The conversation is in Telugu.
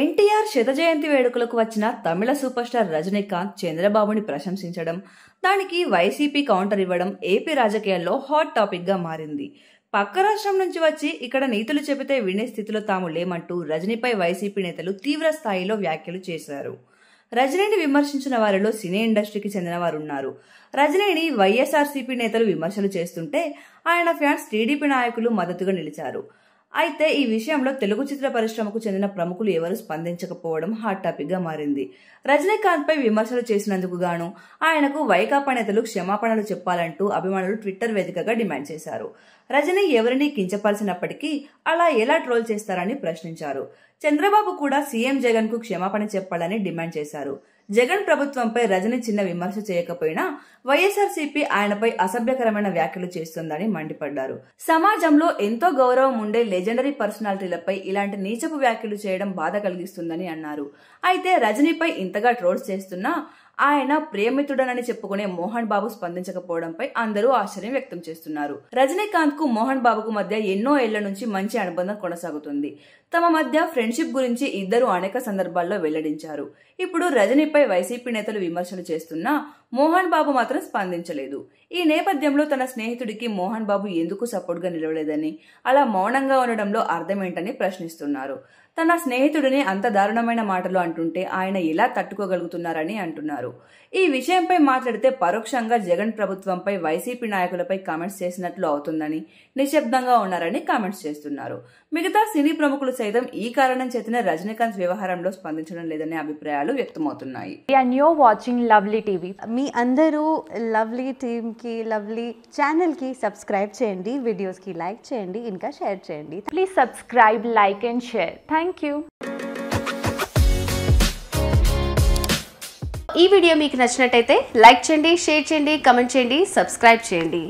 ఎన్టీఆర్ శత జయంతి వేడుకలకు వచ్చిన తమిళ సూపర్ స్టార్ రజనీకాంత్ చంద్రబాబుని ప్రశంసించడం దానికి వైసీపీ కౌంటర్ ఇవ్వడం ఏపీ రాజకీయాల్లో హాట్ టాపిక్గా మారింది పక్క రాష్ట్రం నుంచి వచ్చి ఇక్కడ నీతులు చెబితే వినే స్థితిలో తాము లేమంటూ రజనీపై వైసీపీ నేతలు తీవ్ర స్థాయిలో వ్యాఖ్యలు చేశారు రజనీని విమర్శించిన వారిలో సినీ ఇండస్ట్రీకి చెందిన వారు ఉన్నారు రజనీని వైఎస్ఆర్సీపీ నేతలు విమర్శలు చేస్తుంటే ఆయన ఫ్యాన్స్ టీడీపీ నాయకులు మద్దతుగా నిలిచారు అయితే ఈ విషయంలో తెలుగు చిత్ర పరిశ్రమకు చెందిన ప్రముఖులు ఎవరు స్పందించకపోవడం హాట్ టాపిక్గా మారింది రజనీకాంత్పై విమర్శలు చేసినందుకు గాను ఆయనకు వైకాపా నేతలు క్షమాపణలు చెప్పాలంటూ అభిమానులు ట్విట్టర్ వేదికగా డిమాండ్ చేశారు రజనీ ఎవరిని కించపరిచినప్పటికీ అలా ఎలా ట్రోల్ చేస్తారని ప్రశ్నించారు చంద్రబాబు కూడా సీఎం జగన్కు క్షమాపణ చెప్పాలని డిమాండ్ చేశారు జగన్ ప్రభుత్వంపై రజని చిన్న విమర్శ చేయకపోయినా వైఎస్ఆర్సీపీ ఆయనపై అసభ్యకరమైన వ్యాఖ్యలు చేస్తుందని మండిపడ్డారు సమాజంలో ఎంతో గౌరవం ఉండే లెజెండరీ పర్సనాలిటీలపై ఇలాంటి నీచపు వ్యాఖ్యలు చేయడం బాధ కలిగిస్తుందని అన్నారు అయితే రజనీపై ఇంతగా ట్రోల్స్ చేస్తున్నా ఆయన ప్రేమితుడనని చెప్పుకునే మోహన్ బాబు స్పందించకపోవడంపై అందరూ ఆశ్చర్యం వ్యక్తం చేస్తున్నారు రజనీకాంత్ కు మోహన్ బాబుకు మధ్య ఎన్నో ఏళ్ల నుంచి మంచి అనుబంధం కొనసాగుతుంది తమ మధ్య ఫ్రెండ్షిప్ గురించి ఇద్దరు అనేక సందర్భాల్లో వెల్లడించారు ఇప్పుడు రజనీపై వైసీపీ నేతలు విమర్శలు చేస్తున్నా మోహన్ బాబు మాత్రం స్పందించలేదు ఈ నేపథ్యంలో తన స్నేహితుడికి మోహన్ బాబు ఎందుకు సపోర్ట్గా నిలవలేదని అలా మౌనంగా ఉండడంలో అర్థమేంటని ప్రశ్నిస్తున్నారు తన స్నేహితుడిని అంత దారుణమైన మాటలు అంటుంటే ఆయన ఎలా తట్టుకోగలుగుతున్నారని అంటున్నారు ఈ విషయంపై మాట్లాడితే పరోక్షంగా జగన్ ప్రభుత్వంపై వైసీపీ నాయకులపై కామెంట్స్ చేసినట్లు అవుతుందని నిశ్శబ్దంగా ఉన్నారని కామెంట్స్ చేస్తున్నారు మిగతా సినీ ప్రముఖులు సైతం ఈ కారణం చేతనే రజనీకాంత్ వ్యవహారంలో స్పందించడం లేదనే అభిప్రాయాలు వ్యక్తమవుతున్నాయి వాచింగ్ లవ్లీ టీవీ మీ అందరూ లవ్లీ టీమ్కి లవ్లీ ఛానల్కి సబ్స్క్రైబ్ చేయండి వీడియోస్కి లైక్ చేయండి ఇంకా షేర్ చేయండి please subscribe like and share thank you ఈ వీడియో మీకు నచ్చినట్టయితే లైక్ చేయండి షేర్ చేయండి కమెంట్ చేయండి సబ్స్క్రైబ్ చేయండి